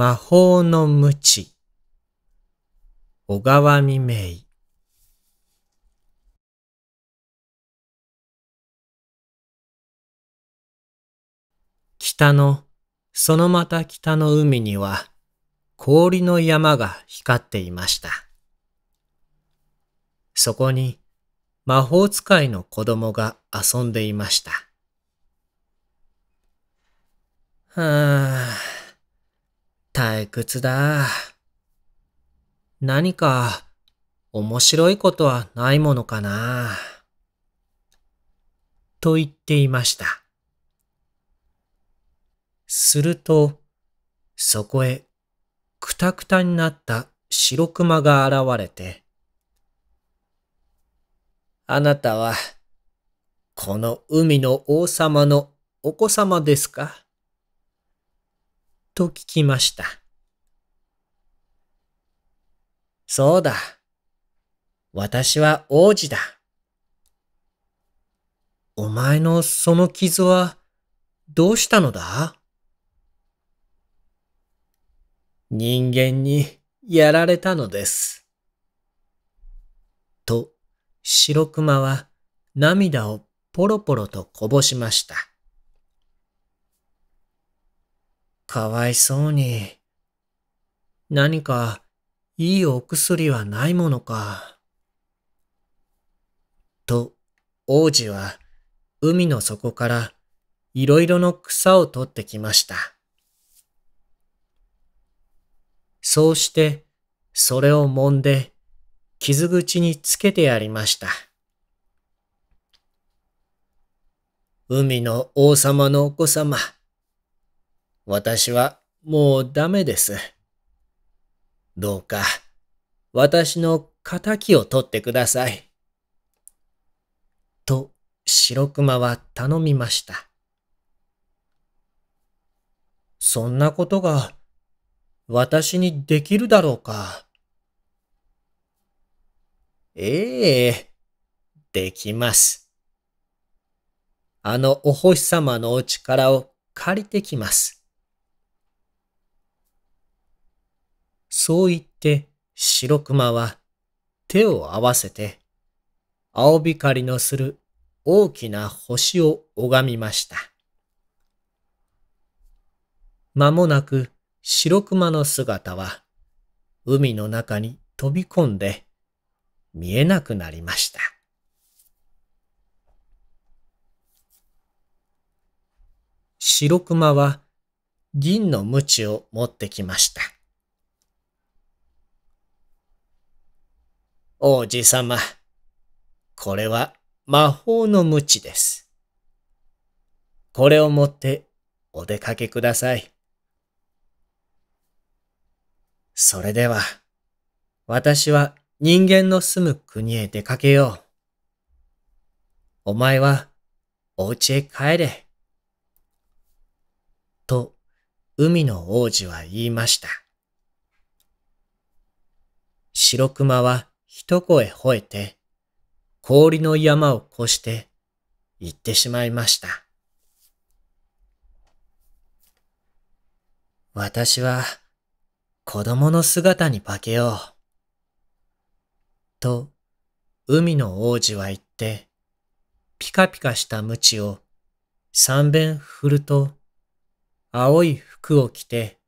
魔法の無知小川未明北の、そのまた北の海には、氷の山が光っていました。そこに、魔法使いの子供が遊んでいました。はあ。退屈だ。何か面白いことはないものかな。と言っていました。すると、そこへくたくたになった白熊が現れて、あなたは、この海の王様のお子様ですかと聞きました。そうだ。私は王子だ。お前のその傷はどうしたのだ人間にやられたのです。と、白熊は涙をポロポロとこぼしました。かわいそうに。何かいいお薬はないものか。と、王子は海の底からいろいろの草を取ってきました。そうして、それを揉んで、傷口につけてやりました。海の王様のお子様。私はもうダメです。どうか、私の仇を取ってください。と、白熊は頼みました。そんなことが、私にできるだろうか。ええ、できます。あのお星様のお力を借りてきます。そう言って白熊は手を合わせて青光りのする大きな星を拝みました。まもなく白熊の姿は海の中に飛び込んで見えなくなりました。白熊は銀の鞭を持ってきました。王子様、これは魔法の無知です。これを持ってお出かけください。それでは、私は人間の住む国へ出かけよう。お前はお家へ帰れ。と、海の王子は言いました。白熊は一声吠えて、氷の山を越して行ってしまいました。私は子供の姿に化けよう。と、海の王子は言って、ピカピカした無知を三遍振ると、青い服を着て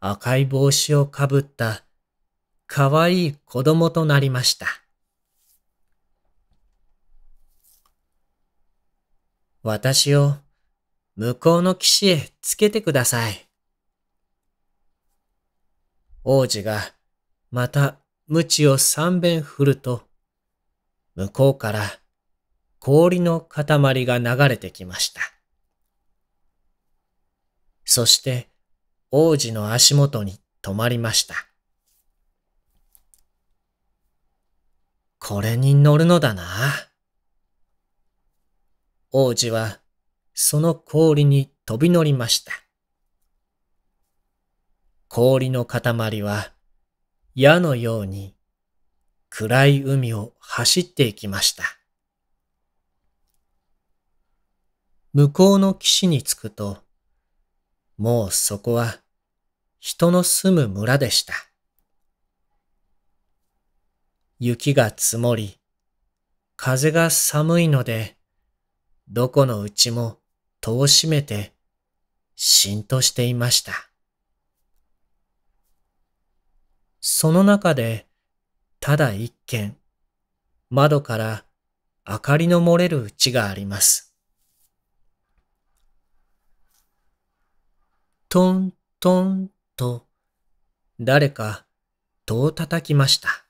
赤い帽子をかぶったかわいい子供となりました。私を向こうの岸へつけてください。王子がまた鞭を三遍振ると、向こうから氷の塊が流れてきました。そして王子の足元に止まりました。これに乗るのだな。王子は、その氷に飛び乗りました。氷の塊は、矢のように、暗い海を走っていきました。向こうの岸に着くと、もうそこは人の住む村でした。雪が積もり、風が寒いので、どこのうちも戸を閉めて、しんとしていました。その中で、ただ一軒、窓から明かりの漏れるうちがあります。トントンと、誰か戸を叩きました。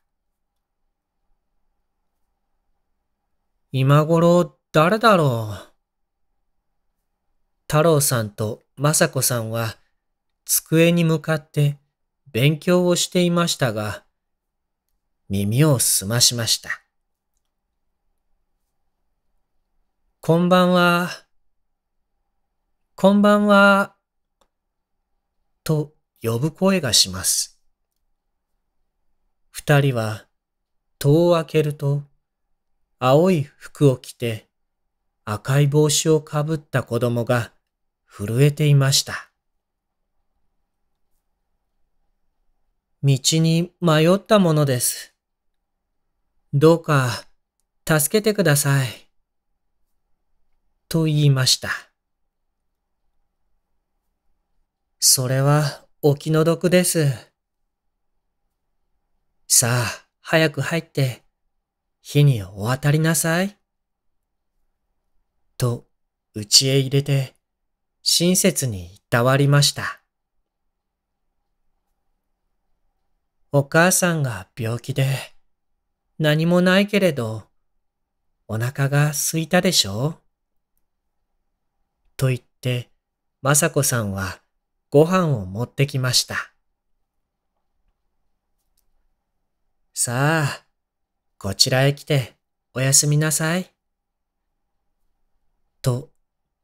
今頃誰だろう。太郎さんと雅子さんは机に向かって勉強をしていましたが、耳を澄ましました。こんばんは。こんばんは。と呼ぶ声がします。二人は戸を開けると、青い服を着て赤い帽子をかぶった子供が震えていました。道に迷ったものです。どうか助けてください。と言いました。それはお気の毒です。さあ、早く入って火にお渡りなさい。と、家へ入れて、親切にいたわりました。お母さんが病気で、何もないけれど、お腹が空いたでしょうと言って、雅子さんはご飯を持ってきました。さあ、こちらへ来ておやすみなさい。と、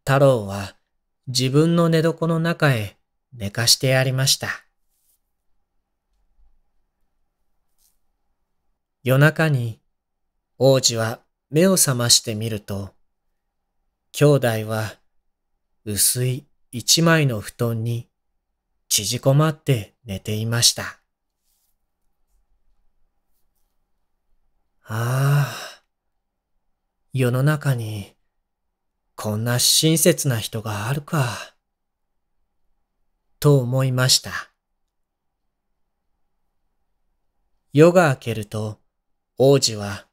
太郎は自分の寝床の中へ寝かしてやりました。夜中に王子は目を覚ましてみると、兄弟は薄い一枚の布団に縮こまって寝ていました。ああ、世の中に、こんな親切な人があるか、と思いました。夜が明けると、王子は、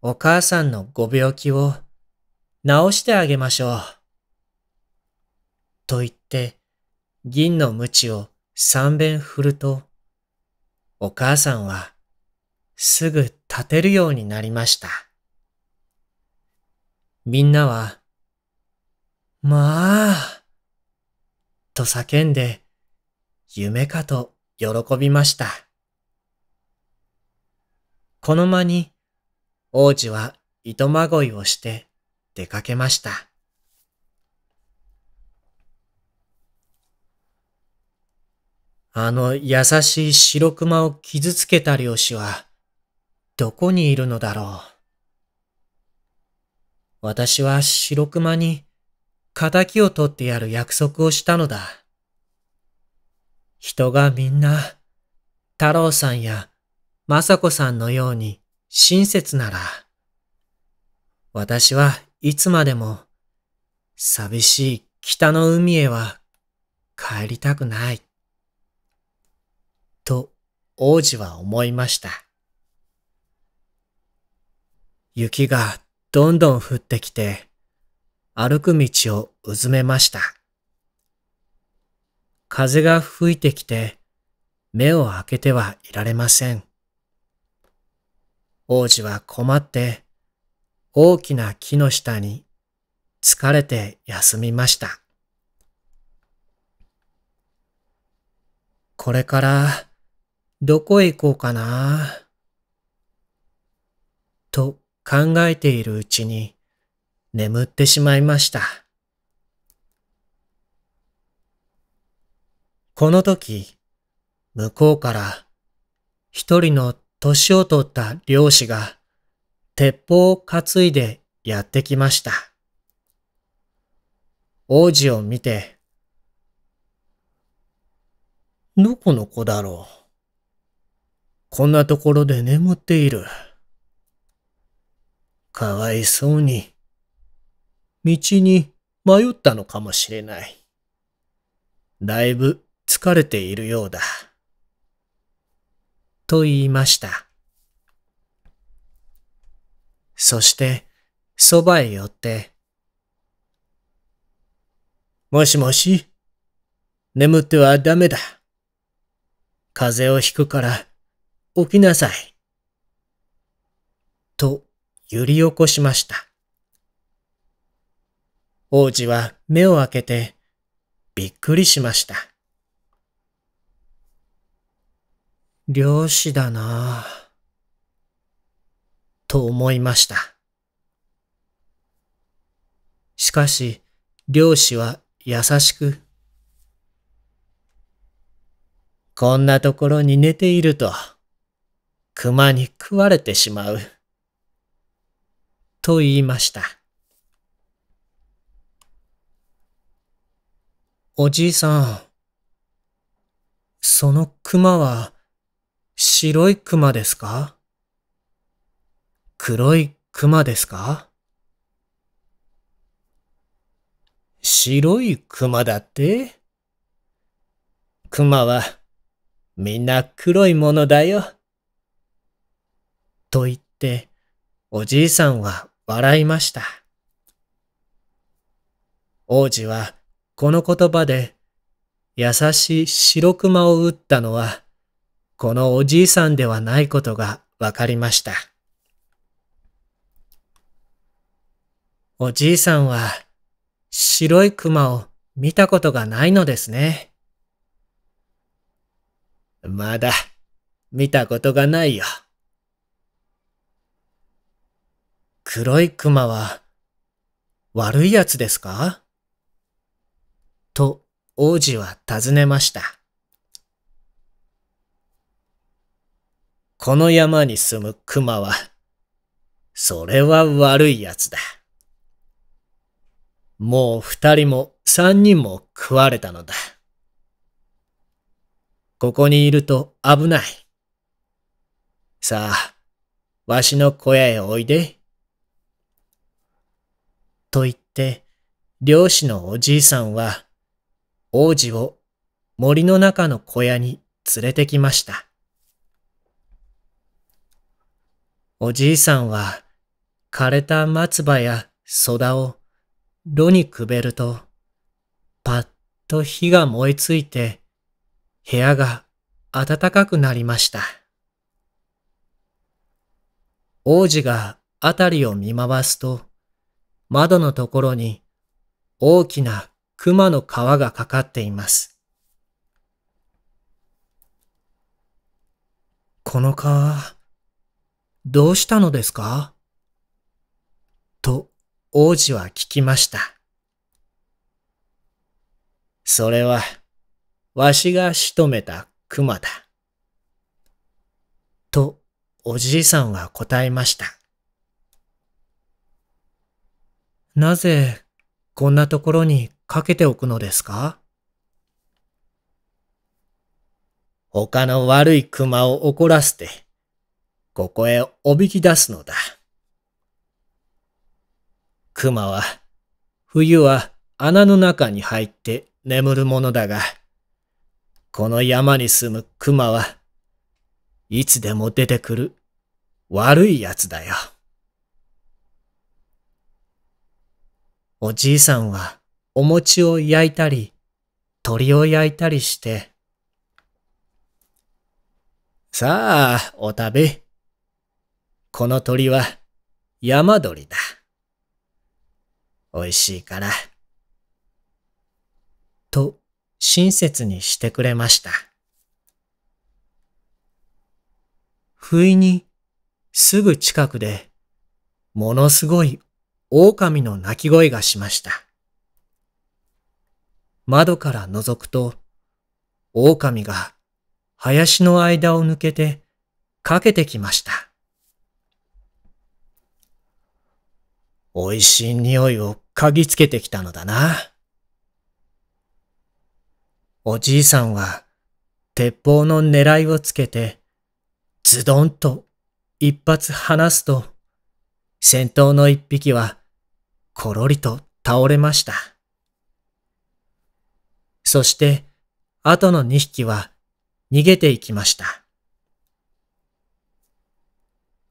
お母さんのご病気を治してあげましょう。と言って、銀の鞭を三遍振ると、お母さんはすぐ立てるようになりました。みんなは、まあ、と叫んで、夢かと喜びました。この間に王子は糸まごいをして出かけました。あの優しい白熊を傷つけた漁師は、どこにいるのだろう。私は白熊に、仇を取ってやる約束をしたのだ。人がみんな、太郎さんや雅子さんのように親切なら、私はいつまでも寂しい北の海へは帰りたくない。と王子は思いました。雪がどんどん降ってきて、歩く道をうずめました。風が吹いてきて、目を開けてはいられません。王子は困って、大きな木の下に疲れて休みました。これからどこへ行こうかなと考えているうちに眠ってしまいました。この時、向こうから一人の年を取った漁師が鉄砲を担いでやってきました。王子を見て、どこの子だろうこんなところで眠っている。かわいそうに、道に迷ったのかもしれない。だいぶ疲れているようだ。と言いました。そして、そばへ寄って、もしもし、眠ってはダメだ。風邪をひくから起きなさい。と、揺り起こしました。王子は目を開けて、びっくりしました。漁師だなぁ。と思いました。しかし、漁師は優しく、こんなところに寝ていると熊に食われてしまう。と言いました。おじいさん、その熊は白い熊ですか黒い熊ですか白い熊だって熊はみんな黒いものだよ。と言って、おじいさんは笑いました。王子はこの言葉で優しい白熊を撃ったのはこのおじいさんではないことがわかりました。おじいさんは白い熊を見たことがないのですね。まだ見たことがないよ。黒い熊は、悪い奴ですかと王子は尋ねました。この山に住む熊は、それは悪い奴だ。もう二人も三人も食われたのだ。ここにいると危ない。さあ、わしの小屋へおいで。と言って、漁師のおじいさんは、王子を森の中の小屋に連れてきました。おじいさんは、枯れた松葉やソダを炉にくべると、パッと火が燃えついて、部屋が暖かくなりました。王子が辺りを見回すと、窓のところに大きな熊の皮がかかっています。この皮、どうしたのですかと王子は聞きました。それは、わしが仕留めた熊だ。とおじいさんは答えました。なぜ、こんなところにかけておくのですか他の悪い熊を怒らせて、ここへおびき出すのだ。熊は、冬は穴の中に入って眠るものだが、この山に住む熊はいつでも出てくる悪い奴だよ。おじいさんはお餅を焼いたり、鳥を焼いたりして。さあ、お食べ。この鳥は山鳥だ。美味しいから。と、親切にしてくれました。不意に、すぐ近くで、ものすごい狼の鳴き声がしました。窓から覗くと、狼が林の間を抜けてかけてきました。美味しい匂いを嗅ぎつけてきたのだな。おじいさんは鉄砲の狙いをつけて、ズドンと一発放すと、先頭の一匹はころりと倒れました。そして、後の2匹は逃げていきました。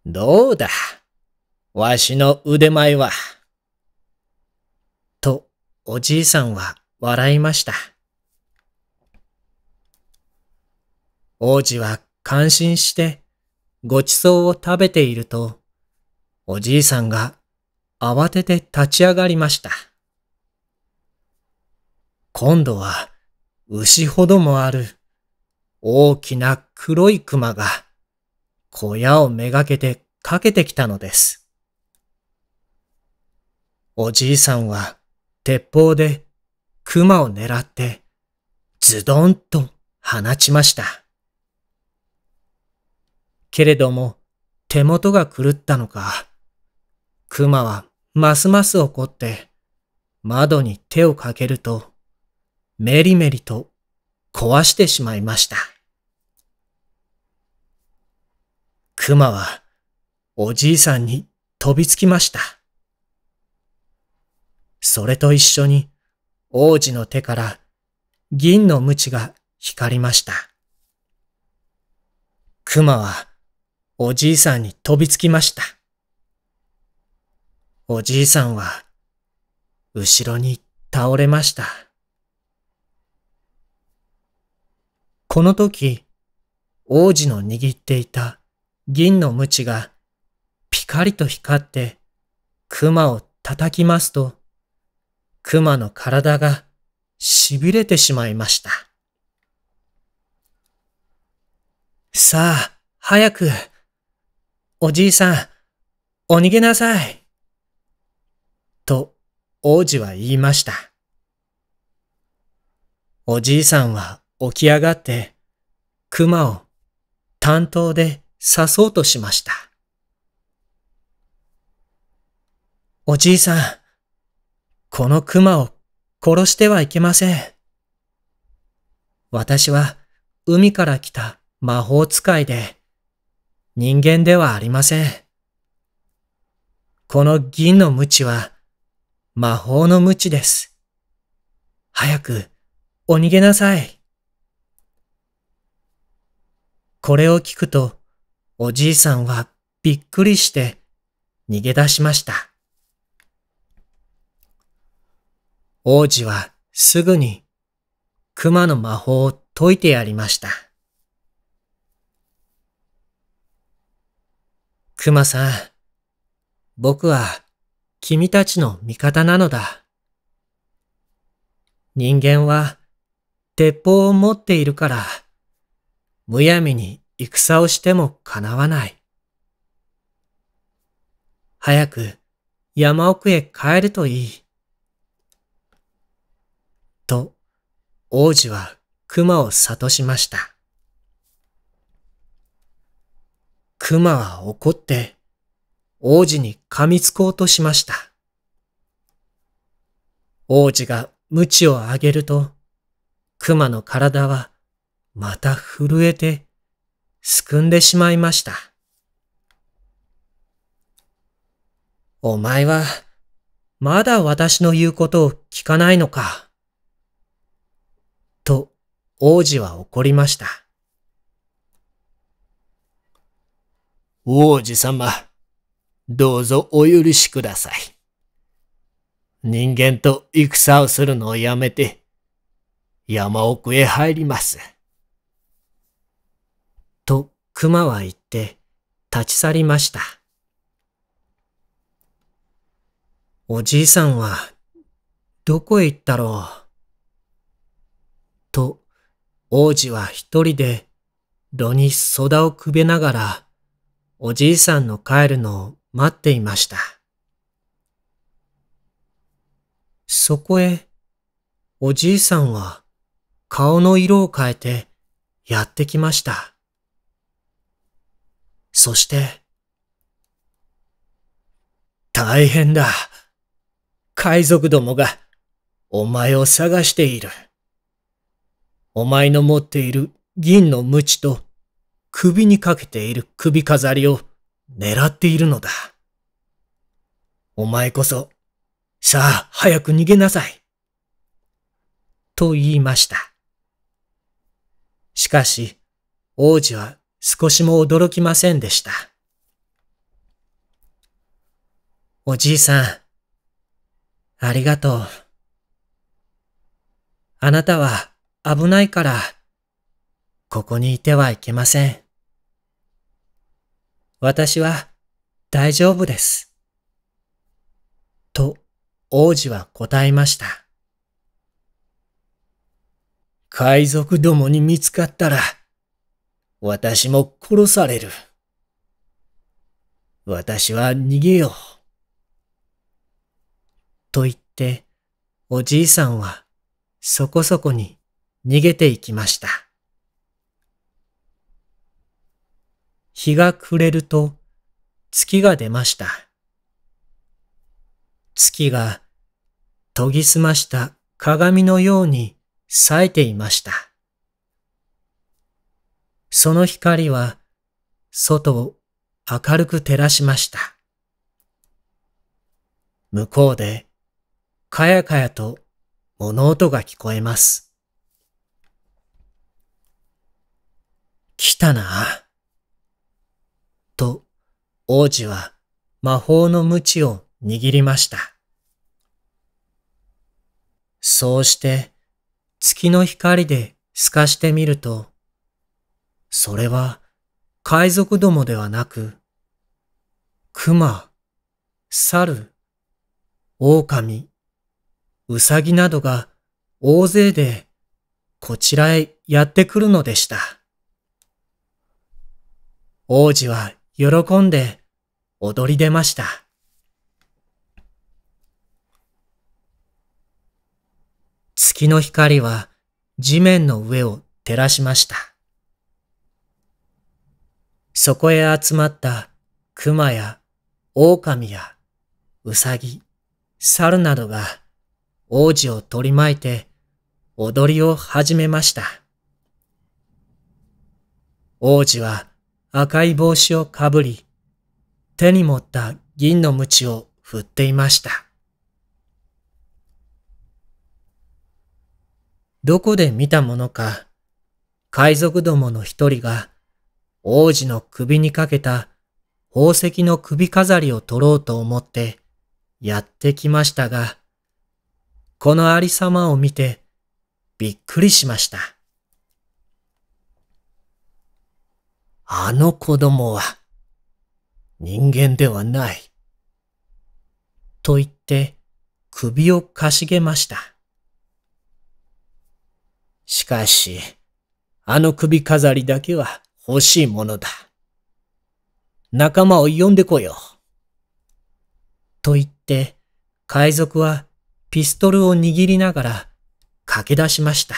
どうだ、わしの腕前は。と、おじいさんは笑いました。王子は感心してごちそうを食べていると、おじいさんが慌てて立ち上がりました。今度は牛ほどもある大きな黒い熊が小屋をめがけてかけてきたのです。おじいさんは鉄砲で熊を狙ってズドンと放ちました。けれども手元が狂ったのか、熊はますます怒って、窓に手をかけると、メリメリと壊してしまいました。熊は、おじいさんに飛びつきました。それと一緒に、王子の手から銀の鞭が光りました。熊は、おじいさんに飛びつきました。おじいさんは、後ろに倒れました。この時、王子の握っていた銀の鞭がピカリと光って熊を叩きますと、熊の体が痺れてしまいました。さあ、早く。おじいさん、お逃げなさい。王子は言いました。おじいさんは起き上がって、熊を担当で刺そうとしました。おじいさん、この熊を殺してはいけません。私は海から来た魔法使いで、人間ではありません。この銀の鞭は魔法の無知です。早く、お逃げなさい。これを聞くと、おじいさんはびっくりして逃げ出しました。王子はすぐに熊の魔法を解いてやりました。熊さん、僕は君たちの味方なのだ。人間は鉄砲を持っているから、むやみに戦をしても叶わない。早く山奥へ帰るといい。と、王子は熊を諭しました。熊は怒って、王子に噛みつこうとしました。王子が鞭を上げると、熊の体はまた震えてすくんでしまいました。お前はまだ私の言うことを聞かないのか。と王子は怒りました。王子様。どうぞお許しください。人間と戦をするのをやめて、山奥へ入ります。と、熊は言って立ち去りました。おじいさんは、どこへ行ったろう。と、王子は一人で、炉に袖をくべながら、おじいさんの帰るのを待っていました。そこへ、おじいさんは顔の色を変えてやってきました。そして、大変だ。海賊どもがお前を探している。お前の持っている銀の鞭と首にかけている首飾りを狙っているのだ。お前こそ、さあ早く逃げなさい。と言いました。しかし、王子は少しも驚きませんでした。おじいさん、ありがとう。あなたは危ないから、ここにいてはいけません。私は大丈夫です。と王子は答えました。海賊どもに見つかったら、私も殺される。私は逃げよう。と言って、おじいさんはそこそこに逃げていきました。日が暮れると月が出ました。月が研ぎ澄ました鏡のように冴えていました。その光は外を明るく照らしました。向こうでかやかやと物音が聞こえます。来たな。王子は魔法の無知を握りました。そうして月の光で透かしてみると、それは海賊どもではなく、熊、猿、狼、ウサギなどが大勢でこちらへやってくるのでした。王子は喜んで踊り出ました。月の光は地面の上を照らしました。そこへ集まった熊や狼やウサギ、猿などが王子を取り巻いて踊りを始めました。王子は赤い帽子をかぶり、手に持った銀の鞭を振っていました。どこで見たものか、海賊どもの一人が王子の首にかけた宝石の首飾りを取ろうと思ってやってきましたが、このありさまを見てびっくりしました。あの子供は人間ではない。と言って首をかしげました。しかし、あの首飾りだけは欲しいものだ。仲間を呼んでこよう。と言って、海賊はピストルを握りながら駆け出しました。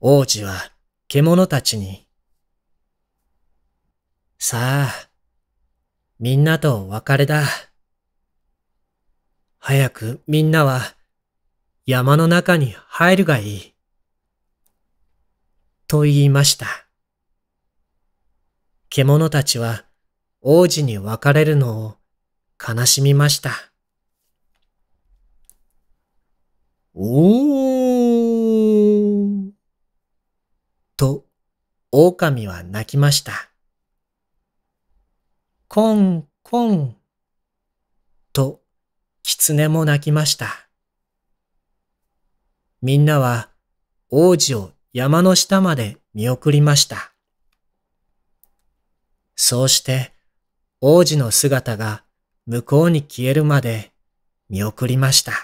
王子は獣たちにさあ、みんなとお別れだ。早くみんなは山の中に入るがいい。と言いました。獣たちは王子に別れるのを悲しみました。おーと、狼は泣きました。コンコン。と、狐も泣きました。みんなは王子を山の下まで見送りました。そうして王子の姿が向こうに消えるまで見送りました。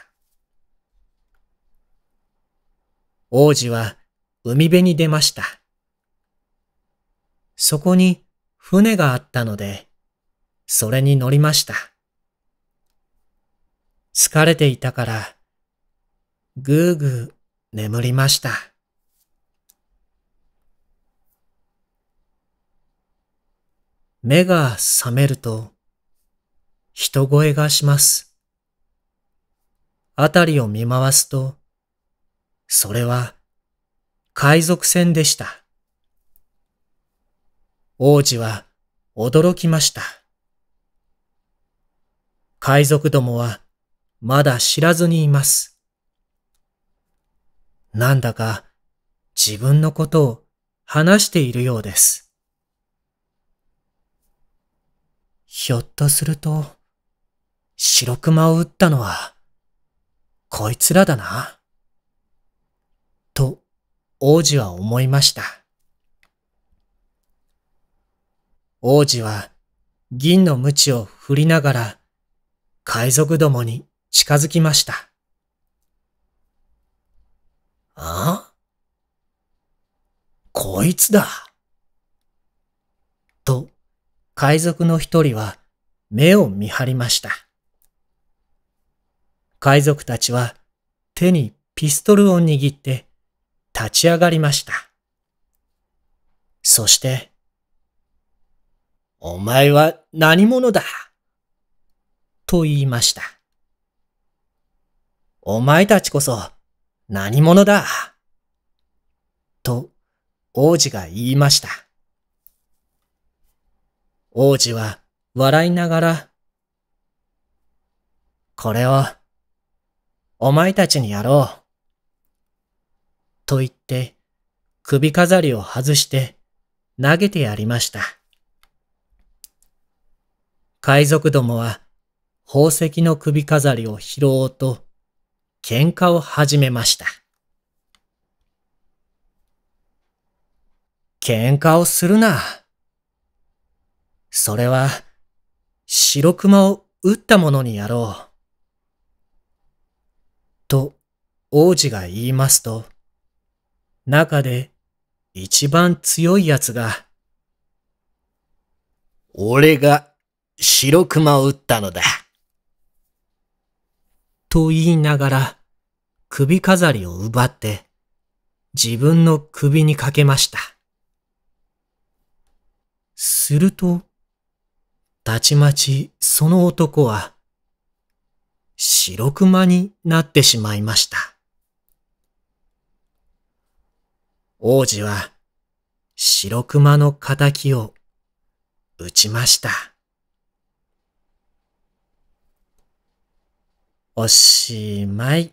王子は海辺に出ました。そこに船があったので、それに乗りました。疲れていたから、ぐーぐー眠りました。目が覚めると、人声がします。あたりを見回すと、それは海賊船でした。王子は驚きました。海賊どもはまだ知らずにいます。なんだか自分のことを話しているようです。ひょっとすると、白熊を撃ったのは、こいつらだな。と、王子は思いました。王子は銀の鞭を振りながら海賊どもに近づきました。あこいつだ。と、海賊の一人は目を見張りました。海賊たちは手にピストルを握って立ち上がりました。そして、お前は何者だと言いました。お前たちこそ何者だと王子が言いました。王子は笑いながら、これをお前たちにやろう。と言って首飾りを外して投げてやりました。海賊どもは宝石の首飾りを拾おうと、喧嘩を始めました。喧嘩をするな。それは、白熊を撃った者にやろう。と、王子が言いますと、中で一番強い奴が、俺が白熊を撃ったのだ。と言いながら、首飾りを奪って、自分の首にかけました。すると、たちまちその男は、白熊になってしまいました。王子は白熊の仇を打ちました。おしまい。